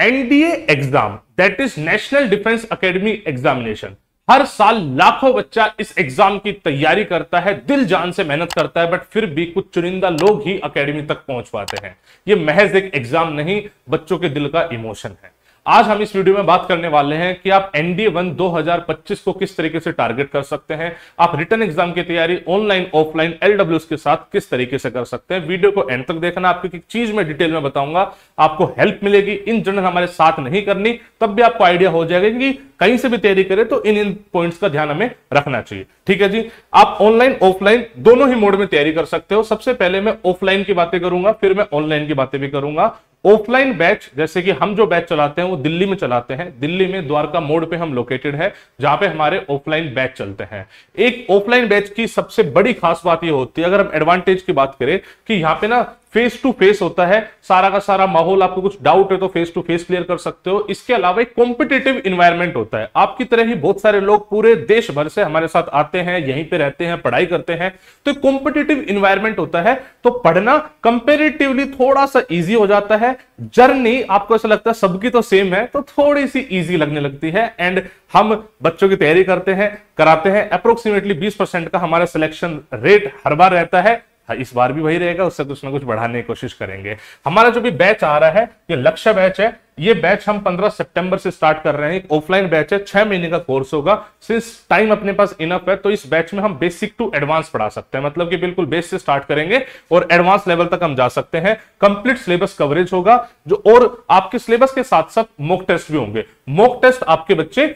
NDA exam that is National Defence Academy examination हर साल लाखों बच्चा इस एग्जाम की तैयारी करता है दिल जान से मेहनत करता है बट फिर भी कुछ चुनिंदा लोग ही अकेडमी तक पहुंच पाते हैं यह महज एक एग्जाम नहीं बच्चों के दिल का इमोशन है आज हम इस वीडियो में बात करने वाले हैं कि आप एनडीए वन 2025 को किस तरीके से टारगेट कर सकते हैं आप रिटर्न एग्जाम की तैयारी ऑनलाइन ऑफलाइन एलडब्ल्यू के साथ किस तरीके से कर सकते हैं वीडियो को एंड तक देखना आपको चीज में डिटेल में बताऊंगा आपको हेल्प मिलेगी इन जनरल हमारे साथ नहीं करनी तब भी आपको आइडिया हो जाएगा कि कहीं से भी तैयारी करें तो इन इन पॉइंट्स का ध्यान हमें रखना चाहिए ठीक है जी आप ऑनलाइन ऑफलाइन दोनों ही मोड में तैयारी कर सकते हो सबसे पहले मैं ऑफलाइन की बातें करूंगा फिर मैं ऑनलाइन की बातें भी करूंगा ऑफलाइन बैच जैसे कि हम जो बैच चलाते हैं वो दिल्ली में चलाते हैं दिल्ली में द्वारका मोड पे हम लोकेटेड है जहां पे हमारे ऑफलाइन बैच चलते हैं एक ऑफलाइन बैच की सबसे बड़ी खास बात ये होती है अगर हम एडवांटेज की बात करें कि यहाँ पे ना फेस टू फेस होता है सारा का सारा माहौल आपको कुछ डाउट है तो फेस टू फेस क्लियर कर सकते हो इसके अलावा एक कॉम्पिटेटिव इन्वायरमेंट होता है आपकी तरह ही बहुत सारे लोग पूरे देश भर से हमारे साथ आते हैं यहीं पे रहते हैं पढ़ाई करते हैं तो कॉम्पिटेटिव इन्वायरमेंट होता है तो पढ़ना कंपेरेटिवली थोड़ा सा ईजी हो जाता है जर्नी आपको ऐसा लगता है सबकी तो सेम है तो थोड़ी सी ईजी लगने लगती है एंड हम बच्चों की तैयारी करते हैं कराते हैं अप्रोक्सीमेटली बीस परसेंट का हमारा सिलेक्शन रेट हर बार रहता है हाँ, इस बार भी वही रहेगा उससे कुछ तो ना कुछ बढ़ाने की कोशिश करेंगे हमारा जो भी बैच आ रहा है ये लक्ष्य बैच है ये बैच हम 15 सितंबर से स्टार्ट कर रहे हैं ऑफलाइन बैच है छह महीने का कोर्स होगा सिंस टाइम अपने पास इनफ है तो इस बैच में हम बेसिक टू एडवांस पढ़ा सकते हैं मतलब कि बिल्कुल बेस से स्टार्ट करेंगे और एडवांस लेवल तक हम जा सकते हैं कंप्लीट सिलेबस कवरेज होगा जो और आपके सिलेबस के साथ साथ मोक टेस्ट भी होंगे मोक टेस्ट आपके बच्चे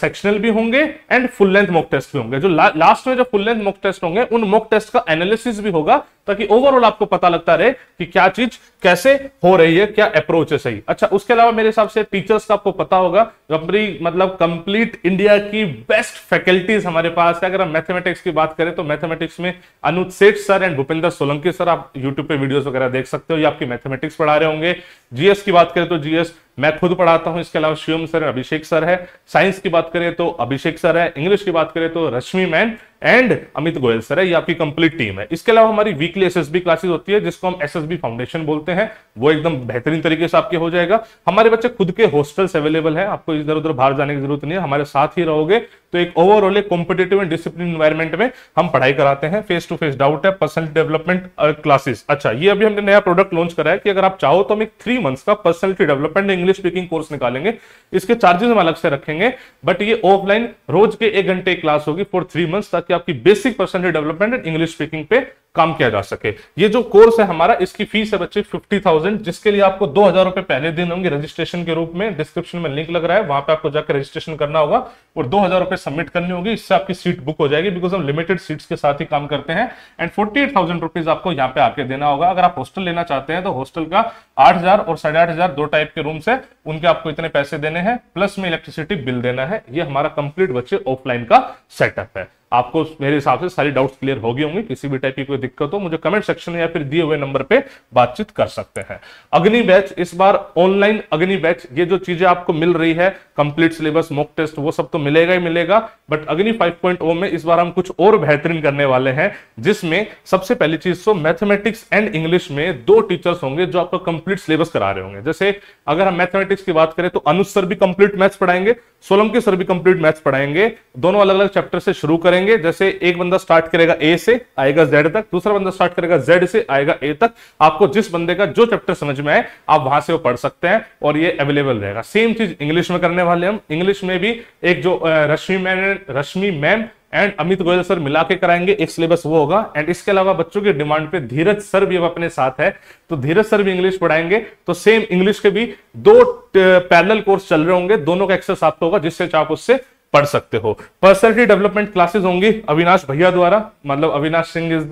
सेक्शनल भी होंगे and full length mock test भी होंगे जो ला, लास्ट में जो फुल लेंथ मोक टेस्ट होंगे उन मोक टेस्ट का एनालिसिस भी होगा ताकि ओवरऑल आपको पता लगता रहे कि क्या चीज कैसे हो रही है क्या अप्रोच है सही रही अच्छा उसके अलावा मेरे हिसाब से टीचर्स का आपको पता होगा अपनी मतलब कंप्लीट इंडिया की बेस्ट फैकल्टीज हमारे पास है अगर हम मैथमेटिक्स की बात करें तो मैथमेटिक्स में Anuj Seth sir and Bhupendra Solanki sir आप यूट्यूब पे वीडियोस वगैरह देख सकते हो ये आपकी मैथमेटिक्स पढ़ा रहे होंगे जीएस की बात करें तो जीएस मैं खुद पढ़ाता हूं इसके अलावा शिवम सर अभिषेक सर है साइंस की बात करें तो अभिषेक सर है इंग्लिश की बात करें तो Rashmi ma'am and Amit Goyal sir है ये आपकी कंप्लीट टीम है इसके अलावा हमारी वीकली एसएसबी क्लासेस होती है जिसको हम एसएसबी फाउंडेशन बोलते हैं वो एकदम बेहतरीन तरीके से आपके हो जाएगा हमारे बच्चे खुद के हॉस्टल्स अवेलेबल है आपको इधर उधर बाहर जाने की जरूरत नहीं है हमारे साथ ही रहोगे तो एक ओवरऑल एक कॉम्पिटेटिव एंड डिसिप्लिन इन्वायरमेंट में हम पढ़ाई कराते हैं फेस टू फेस डाउट है पर्सनल डेवलपमेंट क्लासेस अच्छा ये अभी हमने नया प्रोडक्ट लॉन्च करा है कि अगर आप चाहो तो हम एक थ्री मंथ्स का personality development English speaking course निकालेंगे इसके चार्जेस हम अलग से रखेंगे बट ये ऑफलाइन रोज के एक घंटे क्लास होगी फॉर थ्री मंथ्स ताकि आपकी basic personality development and English speaking पे काम किया जा सके ये जो कोर्स है हमारा इसकी फीस है बच्चे फिफ्टी थाउजेंड जिसके लिए आपको दो हजार रुपए पहले दिन होंगे रजिस्ट्रेशन के रूप में डिस्क्रिप्शन में लिंक लग रहा है वहां पे आपको जाकर रजिस्ट्रेशन करना होगा और दो हजार रुपए सबमिट करनी होगी इससे आपकी सीट बुक हो जाएगी बिकॉज हम लिमिटेड सीट्स के साथ ही काम करते हैं and forty eight thousand rupees आपको यहाँ पे आके देना होगा अगर आप हॉस्टल लेना चाहते हैं तो हॉस्टल का आठ हजार और साढ़े आठ हजार दो टाइप के रूम्स है उनके आपको इतने पैसे देने हैं प्लस में इलेक्ट्रिसिटी बिल देना है ये हमारा कंप्लीट बच्चे ऑफलाइन का सेटअप है आपको मेरे हिसाब से सारी डाउट्स क्लियर हो होंगे किसी भी टाइप की कोई दिक्कत हो मुझे कमेंट सेक्शन या फिर दिए हुए नंबर पे बातचीत कर सकते हैं अग्नि बैच इस बार ऑनलाइन अग्नि बैच ये जो चीजें आपको मिल रही है कंप्लीट सिलेबस मॉक टेस्ट वो सब तो मिलेगा ही मिलेगा बट अग्नि 5.0 में इस बार हम कुछ और बेहतरीन करने वाले हैं जिसमें सबसे पहली चीज तो मैथमेटिक्स एंड इंग्लिश में दो टीचर्स होंगे जो आपको कंप्लीट सिलेबस करा रहे होंगे जैसे अगर हम मैथमेटिक्स की बात करें तो अनुसर सर भी कंप्लीट मैथ्स पढ़ाएंगे सोलम के सर भी कंप्लीट मैथ्स पढ़ाएंगे दोनों अलग अलग चैप्टर से शुरू करेंगे करेंगे जैसे एक बंदा स्टार्ट करेगा ए से आएगा जेड तक दूसरा बंदा स्टार्ट करेगा जेड से आएगा ए तक आपको जिस बंदे का जो चैप्टर समझ में आए आप वहां से वो पढ़ सकते हैं और ये अवेलेबल रहेगा सेम चीज इंग्लिश में करने वाले हम इंग्लिश में भी एक जो Rashmi ma'am Rashmi ma'am and Amit Goyal sir मिला के कराएंगे एक सिलेबस वो होगा एंड इसके अलावा बच्चों के डिमांड पे धीरज सर भी अब अपने साथ है तो धीरज सर भी इंग्लिश पढ़ाएंगे तो सेम इंग्लिश के भी दो पैरल कोर्स चल रहे होंगे दोनों का एक्सेस आपको होगा जिससे आप उससे पढ़ सकते हो पर्सनलिटी डेवलपमेंट क्लासेस होंगे अविनाश भैया द्वारा मतलब अविनाश सिंह इज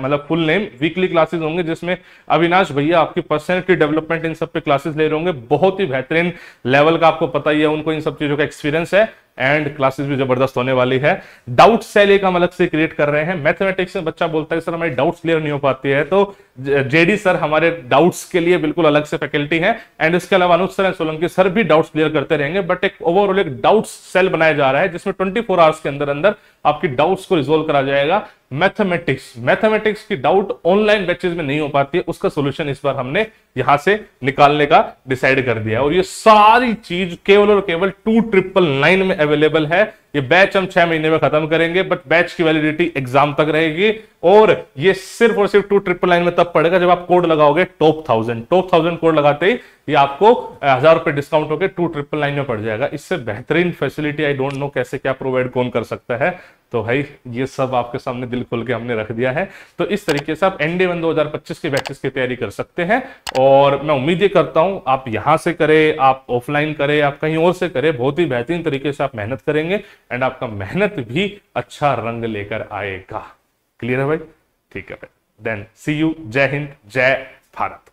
मतलब फुल नेम वीकली क्लासेस होंगे जिसमें अविनाश भैया आपकी पर्सनलिटी डेवलपमेंट इन सब पे क्लासेस ले रहे होंगे बहुत ही बेहतरीन लेवल का आपको पता ही है उनको इन सब चीजों का एक्सपीरियंस है एंड क्लासेस भी जबरदस्त होने वाली है डाउट सेल एक हम अलग से क्रिएट कर रहे हैं मैथमेटिक्स में बच्चा बोलता है सर हमारे डाउट्स क्लियर नहीं हो पाती है तो जेडी सर हमारे डाउट्स के लिए बिल्कुल अलग से फैकल्टी है एंड इसके अलावा Anuj sir and Solanki sir भी डाउट्स क्लियर करते रहेंगे बट एक ओवरऑल एक डाउट सेल बनाया जा रहा है जिसमें ट्वेंटी फोर आवर्स के अंदर अंदर आपकी डाउट्स को रिजोल्व करा जाएगा मैथमेटिक्स मैथमेटिक्स की डाउट ऑनलाइन बैचेज में नहीं हो पाती है उसका सोल्यूशन इस बार हमने यहां से निकालने का डिसाइड कर दिया और ये सारी चीज केवल और केवल टू ट्रिपल नाइन में अवेलेबल है ये बैच हम छह महीने में खत्म करेंगे बट बैच की वैलिडिटी एग्जाम तक रहेगी और ये सिर्फ और सिर्फ टू ट्रिपल लाइन में तब पड़ेगा जब आप कोड लगाओगे top thousand top thousand code लगाते ही ये आपको हजार रुपए डिस्काउंट होकर टू ट्रिपल लाइन में पड़ जाएगा इससे बेहतरीन फैसिलिटी आई डोंट नो कैसे क्या प्रोवाइड कौन कर सकता है तो भाई ये सब आपके सामने दिल खोल के हमने रख दिया है तो इस तरीके से आप एनडे वन पच्चीस के बैचेस की तैयारी कर सकते हैं और मैं उम्मीद ये करता हूं आप यहां से करें आप ऑफलाइन करें आप कहीं और से करें बहुत ही बेहतरीन तरीके से आप मेहनत करेंगे एंड आपका मेहनत भी अच्छा रंग लेकर आएगा क्लियर है भाई ठीक है भाई देन सी यू जय हिंद जय भारत